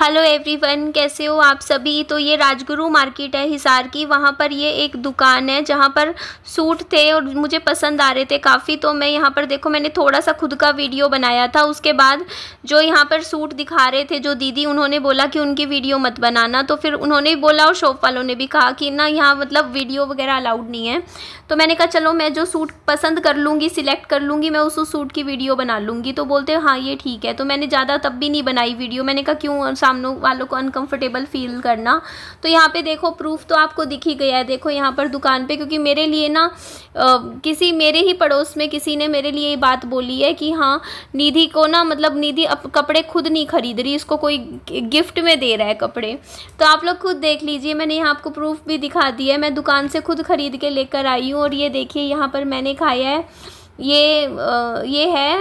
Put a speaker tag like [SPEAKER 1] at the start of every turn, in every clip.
[SPEAKER 1] Hello everyone कैसे हो आप सभी तो ये राजगुरु मार्केट है हिसार की वहाँ पर ये एक दुकान है जहाँ पर सूट थे और मुझे पसंद आ रहे थे काफ़ी तो मैं यहाँ पर देखो मैंने थोड़ा सा खुद का वीडियो बनाया था उसके बाद जो यहाँ पर सूट दिखा रहे थे जो दीदी उन्होंने बोला कि उनकी वीडियो मत बनाना तो फिर उन्होंने भी बोला और शॉप वालों ने भी कहा कि ना यहाँ मतलब वीडियो वगैरह अलाउड नहीं है तो मैंने कहा चलो मैं जो सूट पसंद कर लूँगी सिलेक्ट कर लूँगी मैं उस सूट की वीडियो बना लूँगी तो बोलते हाँ ये ठीक है तो मैंने ज़्यादा तब भी नहीं बनाई वीडियो मैंने कहा क्यों सामने वालों को अनकंफर्टेबल फील करना तो यहाँ पे देखो प्रूफ तो आपको दिख ही गया है देखो यहाँ पर दुकान पे क्योंकि मेरे लिए ना किसी मेरे ही पड़ोस में किसी ने मेरे लिए ये बात बोली है कि हाँ निधि को ना मतलब निधि अब कपड़े खुद नहीं खरीद रही इसको कोई गिफ्ट में दे रहा है कपड़े तो आप लोग खुद देख लीजिए मैंने यहाँ आपको प्रूफ भी दिखा दिया है मैं दुकान से खुद खरीद के लेकर आई हूँ और ये देखिए यहाँ पर मैंने खाया है ये ये है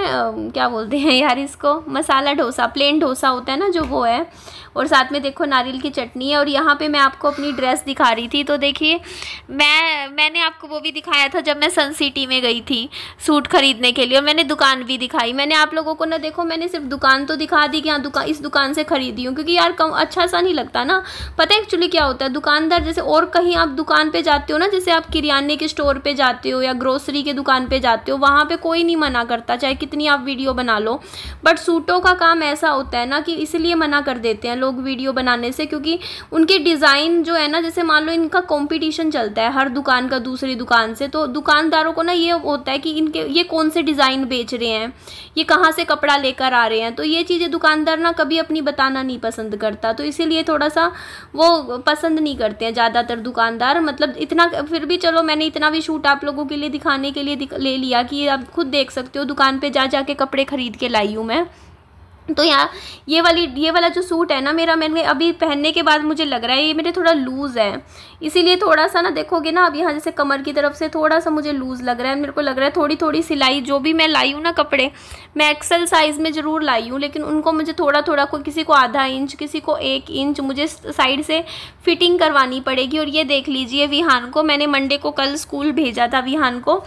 [SPEAKER 1] क्या बोलते हैं यार इसको मसाला डोसा प्लेन डोसा होता है ना जो वो है और साथ में देखो नारियल की चटनी है और यहाँ पे मैं आपको अपनी ड्रेस दिखा रही थी तो देखिए मैं मैंने आपको वो भी दिखाया था जब मैं सन सिटी में गई थी सूट ख़रीदने के लिए और मैंने दुकान भी दिखाई मैंने आप लोगों को ना देखो मैंने सिर्फ दुकान तो दिखा दी कि हाँ दुकान इस दुकान से ख़रीदी हूँ क्योंकि यार कम अच्छा सा नहीं लगता ना पता है एक्चुअली क्या होता है दुकानदार जैसे और कहीं आप दुकान पर जाते हो ना जैसे आप किरियाने के स्टोर पर जाते हो या ग्रोसरी की दुकान पर जाते हो वहाँ पर कोई नहीं मना करता चाहे कितनी आप वीडियो बना लो बट सूटों का काम ऐसा होता है ना कि इसलिए मना कर देते हैं लोग वीडियो बनाने से क्योंकि उनके डिज़ाइन जो है ना जैसे मान लो इनका कंपटीशन चलता है हर दुकान का दूसरी दुकान से तो दुकानदारों को ना ये होता है कि इनके ये कौन से डिज़ाइन बेच रहे हैं ये कहाँ से कपड़ा लेकर आ रहे हैं तो ये चीज़ें दुकानदार ना कभी अपनी बताना नहीं पसंद करता तो इसीलिए थोड़ा सा वो पसंद नहीं करते हैं ज़्यादातर दुकानदार मतलब इतना फिर भी चलो मैंने इतना भी शूट आप लोगों के लिए दिखाने के लिए ले लिया कि आप खुद देख सकते हो दुकान पे जा जा कपड़े ख़रीद के लाई हूँ मैं तो यहाँ ये वाली ये वाला जो सूट है ना मेरा मैंने अभी पहनने के बाद मुझे लग रहा है ये मेरे थोड़ा लूज़ है इसीलिए थोड़ा सा ना देखोगे ना अब यहाँ जैसे कमर की तरफ से थोड़ा सा मुझे लूज़ लग रहा है मेरे को लग रहा है थोड़ी थोड़ी सिलाई जो भी मैं लाई हूँ ना कपड़े मैं एक्सल साइज़ में ज़रूर लाई हूँ लेकिन उनको मुझे थोड़ा थोड़ा कोई किसी को आधा इंच किसी को एक इंच मुझे साइड से फिटिंग करवानी पड़ेगी और ये देख लीजिए विहान को मैंने मंडे को कल स्कूल भेजा था विहान को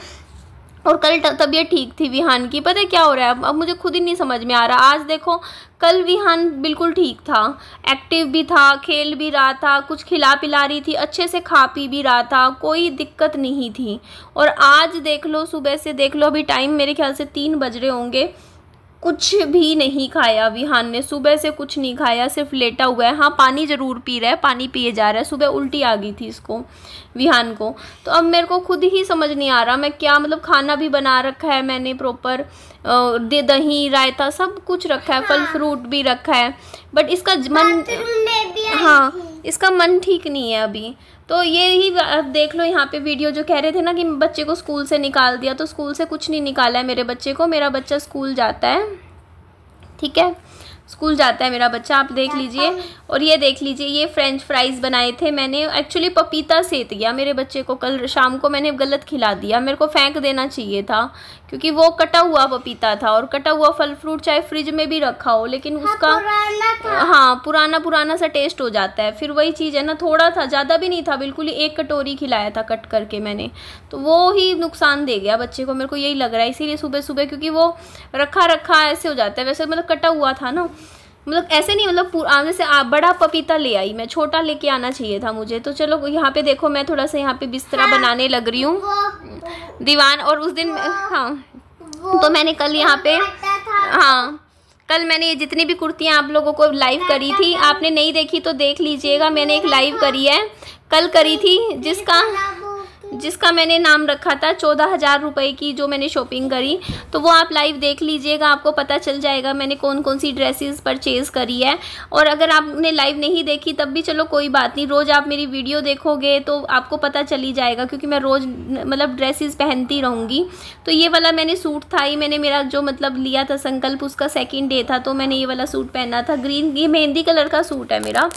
[SPEAKER 1] और कल तबीयत ठीक थी विहान की पता है क्या हो रहा है अब मुझे खुद ही नहीं समझ में आ रहा आज देखो कल विहान बिल्कुल ठीक था एक्टिव भी था खेल भी रहा था कुछ खिला पिला रही थी अच्छे से खा पी भी रहा था कोई दिक्कत नहीं थी और आज देख लो सुबह से देख लो अभी टाइम मेरे ख्याल से तीन बज रहे होंगे कुछ भी नहीं खाया विहान ने सुबह से कुछ नहीं खाया सिर्फ लेटा हुआ है हाँ पानी ज़रूर पी रहा है पानी पिए जा रहा है सुबह उल्टी आ गई थी इसको विहान को तो अब मेरे को खुद ही समझ नहीं आ रहा मैं क्या मतलब खाना भी बना रखा है मैंने प्रॉपर दे दही रायता सब कुछ रखा है हाँ। फल फ्रूट भी रखा है बट इसका हाँ, मन तो हाँ इसका मन ठीक नहीं है अभी तो ये ही आप देख लो यहाँ पे वीडियो जो कह रहे थे ना कि बच्चे को स्कूल से निकाल दिया तो स्कूल से कुछ नहीं निकाला है मेरे बच्चे को मेरा बच्चा स्कूल जाता है ठीक है स्कूल जाता है मेरा बच्चा आप देख हाँ, लीजिए हाँ। और ये देख लीजिए ये फ्रेंच फ्राइज़ बनाए थे मैंने एक्चुअली पपीता सेत गया मेरे बच्चे को कल शाम को मैंने गलत खिला दिया मेरे को फेंक देना चाहिए था क्योंकि वो कटा हुआ पपीता था और कटा हुआ फल फ्रूट चाहे फ्रिज में भी रखा हो लेकिन हाँ, उसका पुराना हाँ पुराना पुराना सा टेस्ट हो जाता है फिर वही चीज़ है ना थोड़ा था ज़्यादा भी नहीं था बिल्कुल एक कटोरी खिलाया था कट करके मैंने तो वो ही नुकसान दे गया बच्चे को मेरे को यही लग रहा है इसीलिए सुबह सुबह क्योंकि वो रखा रखा ऐसे हो जाता है वैसे मतलब कटा हुआ था ना मतलब ऐसे नहीं मतलब आने से आ, बड़ा पपीता ले आई मैं छोटा लेके आना चाहिए था मुझे तो चलो यहाँ पे देखो मैं थोड़ा सा यहाँ पे बिस्तरा हाँ, बनाने लग रही हूँ दीवान और उस दिन हाँ तो मैंने कल यहाँ पे हाँ कल मैंने ये जितनी भी कुर्तियाँ आप लोगों को लाइव करी थी आपने नहीं देखी तो देख लीजिएगा मैंने एक लाइव करी है कल करी थी जिसका जिसका मैंने नाम रखा था चौदह हज़ार रुपये की जो मैंने शॉपिंग करी तो वो आप लाइव देख लीजिएगा आपको पता चल जाएगा मैंने कौन कौन सी ड्रेसेस परचेज़ करी है और अगर आपने लाइव नहीं देखी तब भी चलो कोई बात नहीं रोज़ आप मेरी वीडियो देखोगे तो आपको पता चल ही जाएगा क्योंकि मैं रोज़ मतलब ड्रेसेस पहनती रहूँगी तो ये वाला मैंने सूट था ही मैंने मेरा जो मतलब लिया था संकल्प उसका सेकेंड डे था तो मैंने ये वाला सूट पहना था ग्रीन ये मेहंदी कलर का सूट है मेरा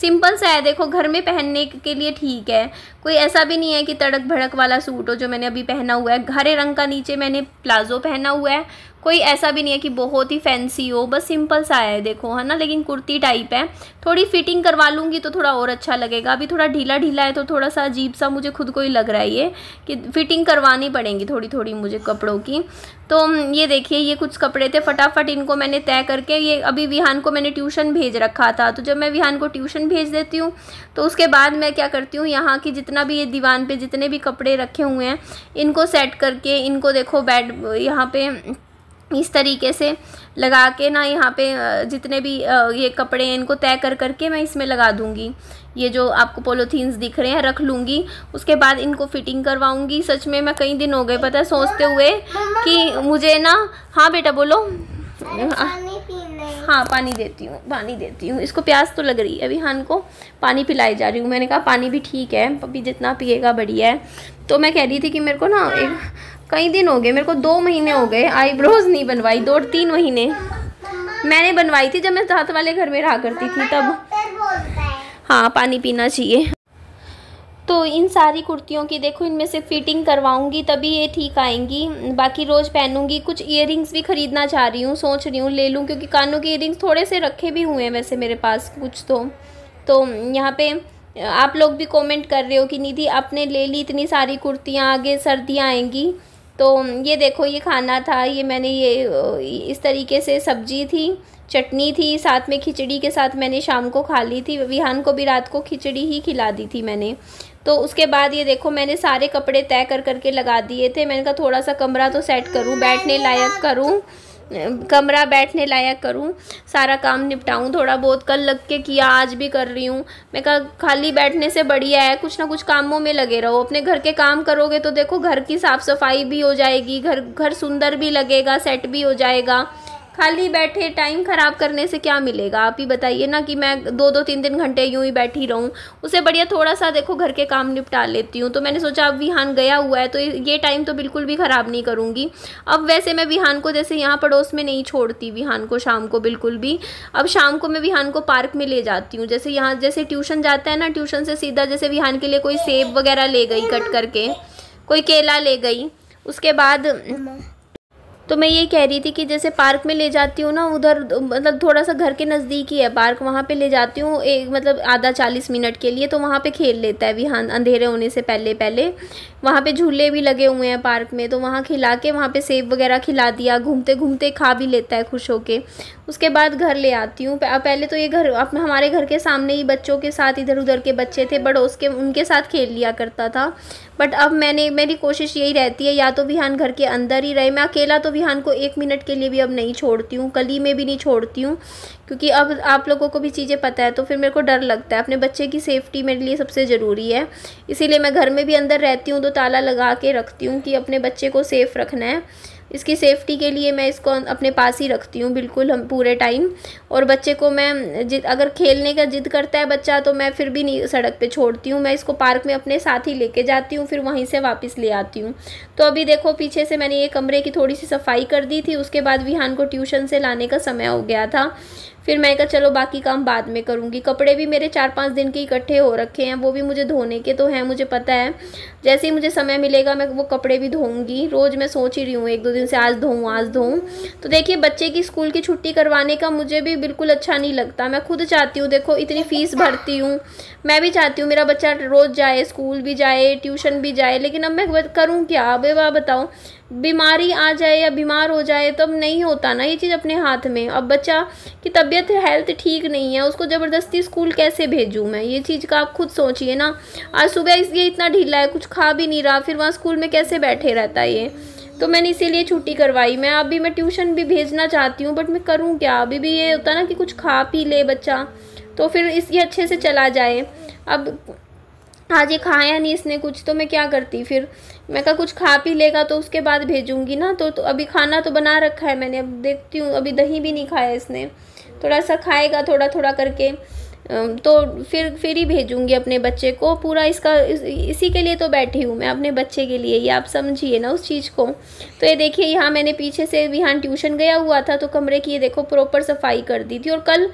[SPEAKER 1] सिंपल सा है देखो घर में पहनने के लिए ठीक है कोई ऐसा भी नहीं है कि तड़क भड़क वाला सूट हो जो मैंने अभी पहना हुआ है हरे रंग का नीचे मैंने प्लाजो पहना हुआ है कोई ऐसा भी नहीं है कि बहुत ही फैंसी हो बस सिंपल सा है देखो है ना लेकिन कुर्ती टाइप है थोड़ी फिटिंग करवा लूँगी तो थोड़ा और अच्छा लगेगा अभी थोड़ा ढीला ढीला है तो थोड़ा सा अजीब सा मुझे खुद को ही लग रहा है ये कि फिटिंग करवानी पड़ेंगी थोड़ी थोड़ी मुझे कपड़ों की तो ये देखिए ये कुछ कपड़े थे फटाफट इनको मैंने तय करके ये अभी विहान को मैंने ट्यूशन भेज रखा था तो जब मैं विहान को ट्यूशन भेज देती हूँ तो उसके बाद मैं क्या करती हूँ यहाँ की जितना भी ये दीवान पर जितने भी कपड़े रखे हुए हैं इनको सेट करके इनको देखो बेड यहाँ पे इस तरीके से लगा के ना यहाँ पे जितने भी ये कपड़े हैं इनको तय कर करके मैं इसमें लगा दूँगी ये जो आपको पोलोथीन्स दिख रहे हैं रख लूँगी उसके बाद इनको फिटिंग करवाऊँगी सच में मैं कई दिन हो गए पता है सोचते हुए कि मुझे ना हाँ बेटा बोलो हाँ।, हाँ पानी देती हूँ पानी देती हूँ इसको प्यास तो लग रही है अभी हान को पानी पिलाई जा रही हूँ मैंने कहा पानी भी ठीक है पपी जितना पिएगा बढ़िया है तो मैं कह रही थी कि मेरे को ना एक कई दिन हो गए मेरे को दो महीने हो गए आईब्रोज नहीं बनवाई दो तीन महीने मैंने बनवाई थी जब मैं साथ वाले घर में रहा करती थी तब हाँ पानी पीना चाहिए तो इन सारी कुर्तियों की देखो इनमें से फिटिंग करवाऊंगी तभी ये ठीक आएंगी बाकी रोज़ पहनूंगी कुछ इयर भी ख़रीदना चाह रही हूँ सोच रही हूँ ले लूँ क्योंकि कानों के इयर थोड़े से रखे भी हुए हैं वैसे मेरे पास कुछ तो तो यहाँ पे आप लोग भी कमेंट कर रहे हो कि निधि आपने ले ली इतनी सारी कुर्तियाँ आगे सर्दियाँ आएंगी तो ये देखो ये खाना था ये मैंने ये इस तरीके से सब्जी थी चटनी थी साथ में खिचड़ी के साथ मैंने शाम को खा ली थी विहान को भी रात को खिचड़ी ही खिला दी थी मैंने तो उसके बाद ये देखो मैंने सारे कपड़े तय कर करके लगा दिए थे मैंने कहा थोड़ा सा कमरा तो सेट करूँ बैठने लायक करूँ कमरा बैठने लायक करूँ सारा काम निपटाऊँ थोड़ा बहुत कल लग के किया आज भी कर रही हूँ मैं कहा खाली बैठने से बढ़िया है कुछ ना कुछ कामों में लगे रहो अपने घर के काम करोगे तो देखो घर की साफ़ सफाई भी हो जाएगी घर घर सुंदर भी लगेगा सेट भी हो जाएगा खाली बैठे टाइम ख़राब करने से क्या मिलेगा आप ही बताइए ना कि मैं दो दो तीन तीन घंटे यूं ही बैठी रहूँ उससे बढ़िया थोड़ा सा देखो घर के काम निपटा लेती हूँ तो मैंने सोचा अब विहान गया हुआ है तो ये टाइम तो बिल्कुल भी ख़राब नहीं करूँगी अब वैसे मैं विहान को जैसे यहाँ पड़ोस में नहीं छोड़ती विहान को शाम को बिल्कुल भी अब शाम को मैं विहान को पार्क में ले जाती हूँ जैसे यहाँ जैसे ट्यूशन जाता है ना ट्यूशन से सीधा जैसे विहान के लिए कोई सेब वगैरह ले गई कट करके कोई केला ले गई उसके बाद तो मैं ये कह रही थी कि जैसे पार्क में ले जाती हूँ ना उधर मतलब थोड़ा सा घर के नज़दीक ही है पार्क वहाँ पे ले जाती हूँ एक मतलब आधा चालीस मिनट के लिए तो वहाँ पे खेल लेता है हाँ अंधेरे होने से पहले पहले वहाँ पे झूले भी लगे हुए हैं पार्क में तो वहाँ खिला के वहाँ पे सेब वगैरह खिला दिया घूमते घूमते खा भी लेता है खुश होके उसके बाद घर ले आती हूँ पहले तो ये घर अपने हमारे घर के सामने ही बच्चों के साथ इधर उधर के बच्चे थे बट के उनके साथ खेल लिया करता था बट अब मैंने मेरी कोशिश यही रहती है या तो विहान घर के अंदर ही रहे मैं अकेला तो विहान को एक मिनट के लिए भी अब नहीं छोड़ती हूँ कली में भी नहीं छोड़ती हूँ क्योंकि अब आप लोगों को भी चीज़ें पता है तो फिर मेरे को डर लगता है अपने बच्चे की सेफ्टी मेरे लिए सबसे ज़रूरी है इसीलिए मैं घर में भी अंदर रहती हूँ तो तो ताला लगा के रखती हूँ कि अपने बच्चे को सेफ़ रखना है इसकी सेफ़्टी के लिए मैं इसको अपने पास ही रखती हूँ बिल्कुल हम पूरे टाइम और बच्चे को मैं जिद अगर खेलने का जिद करता है बच्चा तो मैं फिर भी नहीं सड़क पे छोड़ती हूँ मैं इसको पार्क में अपने साथ ही लेके जाती हूँ फिर वहीं से वापस ले आती हूँ तो अभी देखो पीछे से मैंने ये कमरे की थोड़ी सी सफाई कर दी थी उसके बाद विहान को ट्यूशन से लाने का समय हो गया था फिर मैं कहा चलो बाकी काम बाद में करूँगी कपड़े भी मेरे चार पाँच दिन के इकट्ठे हो रखे हैं वो भी मुझे धोने के तो हैं मुझे पता है जैसे ही मुझे समय मिलेगा मैं वो कपड़े भी धोऊँगी रोज़ मैं सोच ही रही हूँ एक दो दिन से आज धोऊँ आज धोऊँ तो देखिए बच्चे की स्कूल की छुट्टी करवाने का मुझे भी बिल्कुल अच्छा नहीं लगता मैं खुद चाहती हूँ देखो इतनी फ़ीस भरती हूँ मैं भी चाहती हूँ मेरा बच्चा रोज़ जाए स्कूल भी जाए ट्यूशन भी जाए लेकिन अब मैं करूँ क्या अब वह बताओ बीमारी आ जाए या बीमार हो जाए तो अब नहीं होता ना ये चीज़ अपने हाथ में अब बच्चा की तबीयत हेल्थ ठीक नहीं है उसको ज़बरदस्ती स्कूल कैसे भेजूँ मैं ये चीज़ का आप खुद सोचिए ना आज सुबह इसलिए इतना ढीला है कुछ खा भी नहीं रहा फिर वहाँ स्कूल में कैसे बैठे रहता है ये तो मैंने इसीलिए छुट्टी करवाई मैं अभी मैं ट्यूशन भी भेजना चाहती हूँ बट मैं करूँ क्या अभी भी ये होता ना कि कुछ खा पी ले बच्चा तो फिर इस ये अच्छे से चला जाए अब आज ये खाया नहीं इसने कुछ तो मैं क्या करती फिर मैं कहा कुछ खा पी लेगा तो उसके बाद भेजूंगी ना तो, तो अभी खाना तो बना रखा है मैंने अब देखती हूँ अभी दही भी नहीं खाया इसने थोड़ा सा खाएगा थोड़ा थोड़ा करके तो फिर फिर ही भेजूँगी अपने बच्चे को पूरा इसका इस, इसी के लिए तो बैठी हूँ मैं अपने बच्चे के लिए ये आप समझिए ना उस चीज़ को तो ये देखिए यहाँ मैंने पीछे से यहाँ ट्यूशन गया हुआ था तो कमरे की ये देखो प्रॉपर सफाई कर दी थी और कल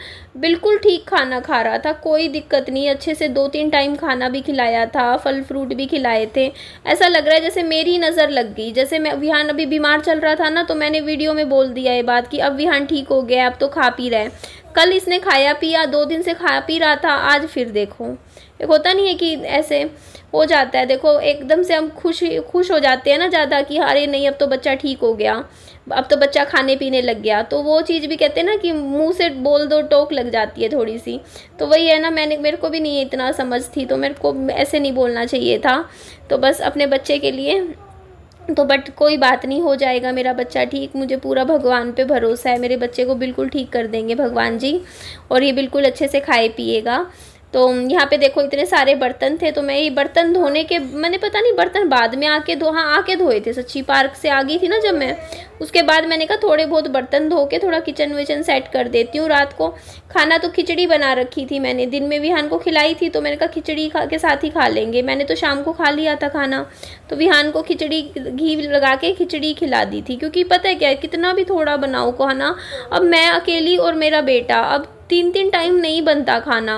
[SPEAKER 1] बिल्कुल ठीक खाना खा रहा था कोई दिक्कत नहीं अच्छे से दो तीन टाइम खाना भी खिलाया था फल फ्रूट भी खिलाए थे ऐसा लग रहा है जैसे मेरी नज़र लग गई जैसे मैं विहान अभी बीमार चल रहा था ना तो मैंने वीडियो में बोल दिया ये बात कि अब विहान ठीक हो गया अब तो खा पी रहा है कल इसने खाया पिया दो दिन से खाया पी रहा था आज फिर देखो एक होता नहीं है कि ऐसे हो जाता है देखो एकदम से हम खुश खुश हो जाते हैं ना ज़्यादा कि अरे नहीं अब तो बच्चा ठीक हो गया अब तो बच्चा खाने पीने लग गया तो वो चीज़ भी कहते हैं ना कि मुंह से बोल दो टोक लग जाती है थोड़ी सी तो वही है ना मैंने मेरे को भी नहीं इतना समझ थी तो मेरे को ऐसे नहीं बोलना चाहिए था तो बस अपने बच्चे के लिए तो बट कोई बात नहीं हो जाएगा मेरा बच्चा ठीक मुझे पूरा भगवान पे भरोसा है मेरे बच्चे को बिल्कुल ठीक कर देंगे भगवान जी और ये बिल्कुल अच्छे से खाए पिएगा तो यहाँ पे देखो इतने सारे बर्तन थे तो मैं ये बर्तन धोने के मैंने पता नहीं बर्तन बाद में आके धो हाँ आके धोए थे सच्ची पार्क से आ गई थी ना जब मैं उसके बाद मैंने कहा थोड़े बहुत बर्तन धो के थोड़ा किचन विचन सेट कर देती हूँ रात को खाना तो खिचड़ी बना रखी थी मैंने दिन में विहान को खिलाई थी तो मैंने कहा खिचड़ी खा के साथ ही खा लेंगे मैंने तो शाम को खा लिया था खाना तो विहान को खिचड़ी घी लगा के खिचड़ी खिला दी थी क्योंकि पता है क्या कितना भी थोड़ा बनाओ खाना अब मैं अकेली और मेरा बेटा अब तीन तीन टाइम नहीं बनता खाना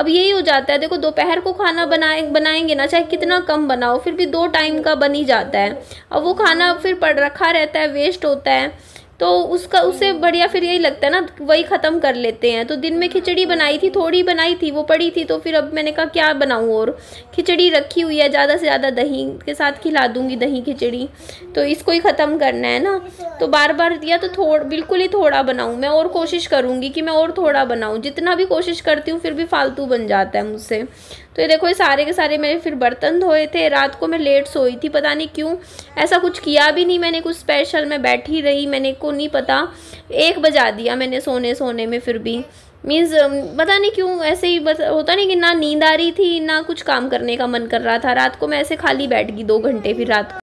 [SPEAKER 1] अब यही हो जाता है देखो दोपहर को खाना बनाए बनाएंगे ना चाहे कितना कम बनाओ फिर भी दो टाइम का बन ही जाता है अब वो खाना फिर पड़ रखा रहता है वेस्ट होता है तो उसका उसे हम्म। बढ़िया फिर यही लगता है ना वही ख़त्म कर लेते हैं तो दिन में खिचड़ी बनाई थी थोड़ी बनाई थी वो पड़ी थी तो फिर अब मैंने कहा क्या बनाऊँ और खिचड़ी रखी हुई है ज़्यादा से ज़्यादा दही के साथ खिला दूँगी दही खिचड़ी तो इसको ही ख़त्म करना है ना तो बार बार दिया तो थोड़ा बिल्कुल ही थोड़ा बनाऊँ मैं और कोशिश करूँगी कि मैं और थोड़ा बनाऊँ जितना भी कोशिश करती हूँ फिर भी फालतू बन जाता है मुझसे तो ये देखो ये सारे के सारे मैंने फिर बर्तन धोए थे रात को मैं लेट सोई थी पता नहीं क्यों ऐसा कुछ किया भी नहीं मैंने कुछ स्पेशल मैं बैठी रही मैंने को नहीं पता एक बजा दिया मैंने सोने सोने में फिर भी मीन्स पता नहीं क्यों ऐसे ही बस होता नहीं कि ना नींद आ रही थी ना कुछ काम करने का मन कर रहा था रात को मैं ऐसे खाली बैठ गई दो घंटे फिर रात को